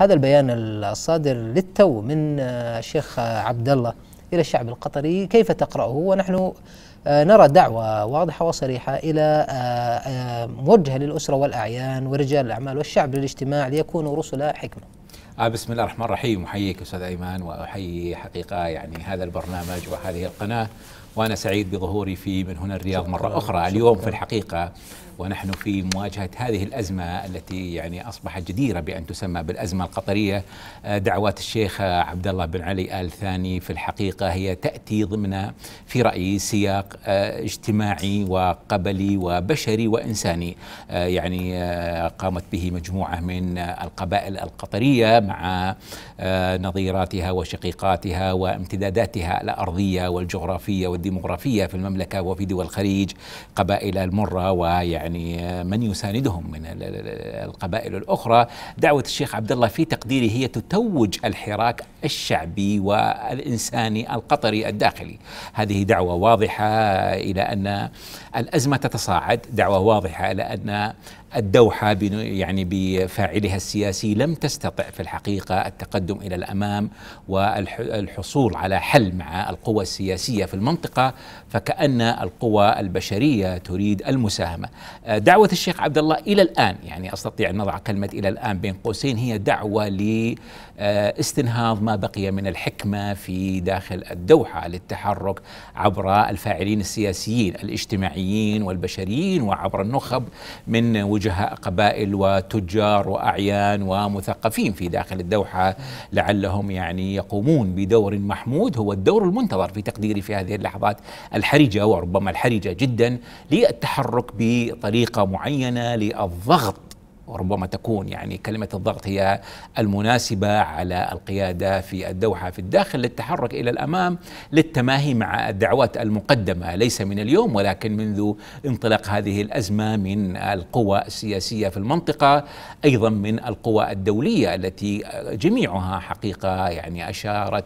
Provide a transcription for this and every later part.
هذا البيان الصادر للتو من الشيخ آه، عبد الله الى الشعب القطري كيف تقراه ونحن آه، نرى دعوه واضحه وصريحه الى آه، موجهه للاسره والاعيان ورجال الاعمال والشعب للاجتماع ليكونوا رسل حكمه. بسم الله الرحمن الرحيم احييك استاذ ايمن واحيي حقيقه يعني هذا البرنامج وهذه القناه وأنا سعيد بظهوري في من هنا الرياض مرة أخرى شكرا اليوم في الحقيقة ونحن في مواجهة هذه الأزمة التي يعني أصبحت جديرة بأن تسمى بالأزمة القطرية آه، دعوات الشيخ عبد الله بن علي آل ثاني في الحقيقة هي تأتي ضمن في رأيي سياق آه، اجتماعي وقبلي وبشري وإنساني آه، يعني قامت به مجموعة من القبائل القطرية مع نظيراتها وشقيقاتها وامتداداتها الأرضية والجغرافية والديموغرافية في المملكة وفي دول الخليج قبائل المرة ويعني من يساندهم من القبائل الأخرى دعوة الشيخ عبد الله في تقديري هي تتوج الحراك الشعبي والإنساني القطري الداخلي هذه دعوة واضحة إلى أن الأزمة تتصاعد دعوة واضحة إلى أن الدوحة يعني بفاعلها السياسي لم تستطع في الحقيقة التقدم إلى الأمام والحصول على حل مع القوى السياسية في المنطقة المنطقة فكأن القوى البشرية تريد المساهمة آه، دعوة الشيخ عبد الله إلى الآن يعني أستطيع أن نضع كلمة إلى الآن بين قوسين هي دعوة لاستنهاض آه، ما بقي من الحكمة في داخل الدوحة للتحرك عبر الفاعلين السياسيين الاجتماعيين والبشريين وعبر النخب من وجهاء قبائل وتجار وأعيان ومثقفين في داخل الدوحة لعلهم يعني يقومون بدور محمود هو الدور المنتظر في تقديري في هذه اللحظة اللحظات الحرجه وربما الحرجه جدا للتحرك بطريقه معينه للضغط وربما تكون يعني كلمة الضغط هي المناسبة على القيادة في الدوحة في الداخل للتحرك إلى الأمام للتماهي مع الدعوات المقدمة ليس من اليوم ولكن منذ انطلاق هذه الأزمة من القوى السياسية في المنطقة أيضا من القوى الدولية التي جميعها حقيقة يعني أشارت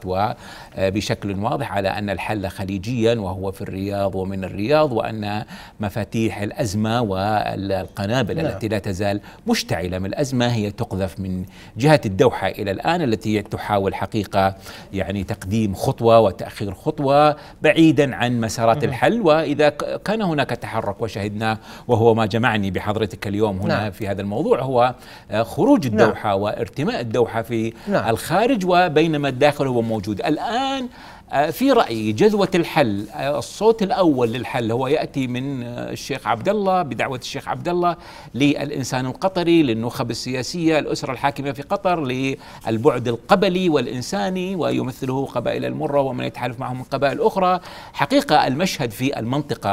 وبشكل واضح على أن الحل خليجيا وهو في الرياض ومن الرياض وأن مفاتيح الأزمة والقنابل نعم. التي لا تزال مشتعله من الازمه هي تقذف من جهه الدوحه الى الان التي تحاول حقيقه يعني تقديم خطوه وتاخير خطوه بعيدا عن مسارات الحل واذا كان هناك تحرك وشهدناه وهو ما جمعني بحضرتك اليوم هنا نعم. في هذا الموضوع هو آه، خروج نعم. الدوحه نعم. وارتماء الدوحه في نعم. الخارج وبينما الداخل هو موجود الان آه، في رأيي جذوة الحل آه، الصوت الأول للحل هو يأتي من آه، الشيخ عبد الله بدعوة الشيخ عبد الله للإنسان القطري للنخب السياسية الأسرة الحاكمة في قطر للبعد القبلي والإنساني ويمثله قبائل المرة ومن يتحالف معهم من قبائل أخرى حقيقة المشهد في المنطقة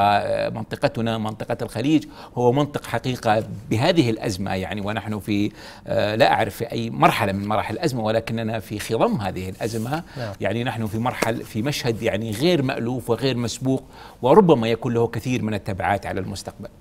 منطقتنا منطقة الخليج هو منطق حقيقة بهذه الأزمة يعني ونحن في لا أعرف في أي مرحلة من مراحل الأزمة ولكننا في خضم هذه الأزمة نعم. يعني نحن في مرحلة في مشهد يعني غير مألوف وغير مسبوق وربما يكون له كثير من التبعات على المستقبل